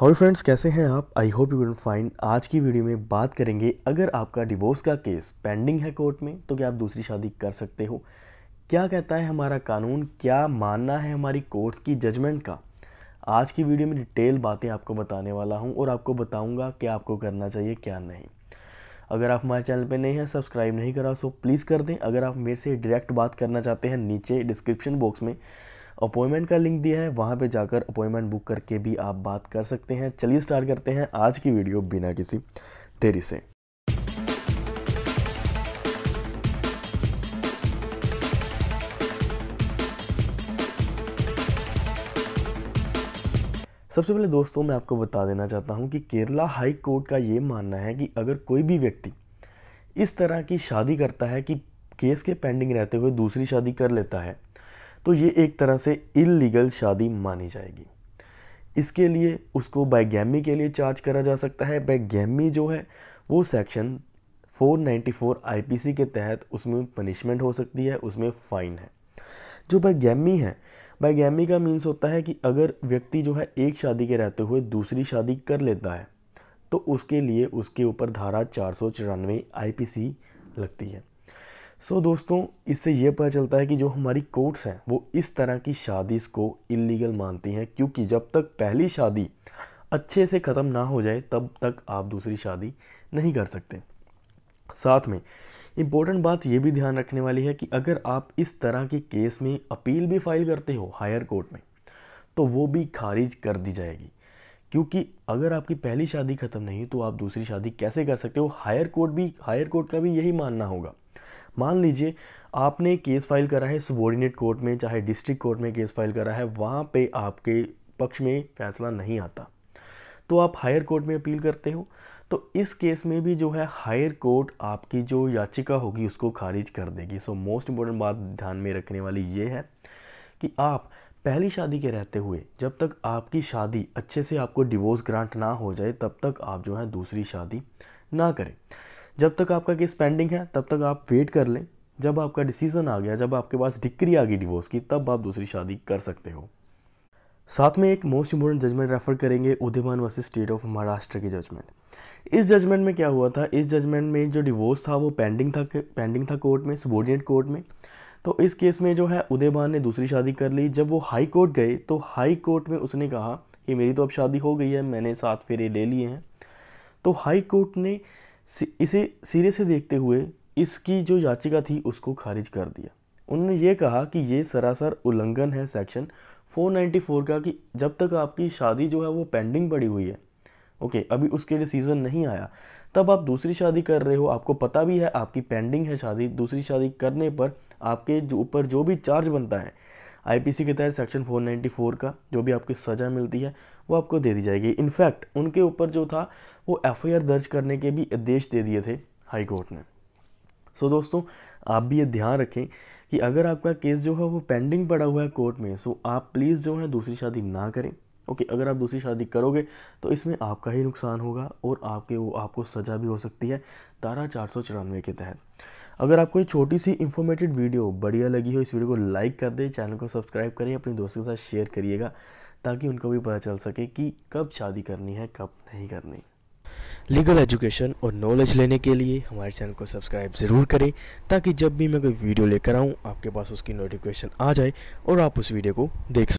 hi friends कैसे हैं आप आई होप यू फाइन आज की वीडियो में बात करेंगे अगर आपका डिवोर्स का केस पेंडिंग है कोर्ट में तो क्या आप दूसरी शादी कर सकते हो क्या कहता है हमारा कानून क्या मानना है हमारी कोर्ट्स की जजमेंट का आज की वीडियो में डिटेल बातें आपको बताने वाला हूं और आपको बताऊंगा क्या आपको करना चाहिए क्या नहीं अगर आप हमारे चैनल पर नए हैं सब्सक्राइब नहीं करा सो प्लीज़ कर दें अगर आप मेरे से डायरेक्ट बात करना चाहते हैं नीचे डिस्क्रिप्शन बॉक्स में अपॉइंटमेंट का लिंक दिया है वहाँ पे जाकर अपॉइंटमेंट बुक करके भी आप बात कर सकते हैं चलिए स्टार्ट करते हैं आज की वीडियो बिना किसी देरी से सबसे पहले दोस्तों मैं आपको बता देना चाहता हूं कि केरला हाई कोर्ट का ये मानना है कि अगर कोई भी व्यक्ति इस तरह की शादी करता है कि केस के पेंडिंग रहते हुए दूसरी शादी कर लेता है तो ये एक तरह से इलीगल शादी मानी जाएगी इसके लिए उसको बैगैमी के लिए चार्ज करा जा सकता है बैगैमी जो है वो सेक्शन 494 आईपीसी के तहत उसमें पनिशमेंट हो सकती है उसमें फ़ाइन है जो बैगैमी है बैगैमी का मीन्स होता है कि अगर व्यक्ति जो है एक शादी के रहते हुए दूसरी शादी कर लेता है तो उसके लिए उसके ऊपर धारा चार सौ चौरानवे आईपीसी लगती है सो so, दोस्तों इससे यह पता चलता है कि जो हमारी कोर्ट्स हैं वो इस तरह की शादी को इलीगल मानती हैं क्योंकि जब तक पहली शादी अच्छे से ख़त्म ना हो जाए तब तक आप दूसरी शादी नहीं कर सकते साथ में इम्पोर्टेंट बात यह भी ध्यान रखने वाली है कि अगर आप इस तरह के केस में अपील भी फाइल करते हो हायर कोर्ट में तो वो भी खारिज कर दी जाएगी क्योंकि अगर आपकी पहली शादी ख़त्म नहीं तो आप दूसरी शादी कैसे कर सकते हो हायर कोर्ट भी हायर कोर्ट का भी यही मानना होगा मान लीजिए आपने केस फाइल करा है सबॉर्डिनेट कोर्ट में चाहे डिस्ट्रिक्ट कोर्ट में केस फाइल करा है वहाँ पे आपके पक्ष में फैसला नहीं आता तो आप हायर कोर्ट में अपील करते हो तो इस केस में भी जो है हायर कोर्ट आपकी जो याचिका होगी उसको खारिज कर देगी सो मोस्ट इंपॉर्टेंट बात ध्यान में रखने वाली ये है कि आप पहली शादी के रहते हुए जब तक आपकी शादी अच्छे से आपको डिवोर्स ग्रांट ना हो जाए तब तक आप जो है दूसरी शादी ना करें जब तक आपका केस पेंडिंग है तब तक आप वेट कर लें जब आपका डिसीजन आ गया जब आपके पास डिक्री आ गई डिवोर्स की तब आप दूसरी शादी कर सकते हो साथ में एक मोस्ट इंपोर्टेंट जजमेंट रेफर करेंगे Udayman versus state of Maharashtra की जजमेंट इस जजमेंट में क्या हुआ था इस जजमेंट में जो डिवोर्स था वो पेंडिंग था पेंडिंग था कोर्ट में सबोर्डिनेट कोर्ट में तो इस केस में जो है उदयमान ने दूसरी शादी कर ली जब वो हाई कोर्ट गए तो हाई कोर्ट में उसने कहा कि मेरी तो अब शादी हो गई है मैंने साथ फेरे ले लिए हैं तो हाई कोर्ट ने इसे सिरे से देखते हुए इसकी जो याचिका थी उसको खारिज कर दिया उन्होंने ये कहा कि ये सरासर उल्लंघन है सेक्शन 494 का कि जब तक आपकी शादी जो है वो पेंडिंग पड़ी हुई है ओके अभी उसके लिए सीजन नहीं आया तब आप दूसरी शादी कर रहे हो आपको पता भी है आपकी पेंडिंग है शादी दूसरी शादी करने पर आपके जो ऊपर जो भी चार्ज बनता है आईपीसी के तहत सेक्शन 494 का जो भी आपकी सज़ा मिलती है वो आपको दे दी जाएगी इनफैक्ट उनके ऊपर जो था वो एफआईआर दर्ज करने के भी आदेश दे दिए थे हाई कोर्ट ने सो so, दोस्तों आप भी ये ध्यान रखें कि अगर आपका केस जो है वो पेंडिंग पड़ा हुआ है कोर्ट में सो आप प्लीज़ जो है दूसरी शादी ना करें ओके okay, अगर आप दूसरी शादी करोगे तो इसमें आपका ही नुकसान होगा और आपके वो आपको सज़ा भी हो सकती है तारा चार के तहत अगर आपको ये छोटी सी इंफॉर्मेटिव वीडियो बढ़िया लगी हो इस वीडियो को लाइक कर दें चैनल को सब्सक्राइब करें अपने दोस्तों के साथ शेयर करिएगा ताकि उनको भी पता चल सके कि कब शादी करनी है कब नहीं करनी लीगल एजुकेशन और नॉलेज लेने के लिए हमारे चैनल को सब्सक्राइब ज़रूर करें ताकि जब भी मैं कोई वीडियो लेकर आऊँ आपके पास उसकी नोटिफिकेशन आ जाए और आप उस वीडियो को देख सकें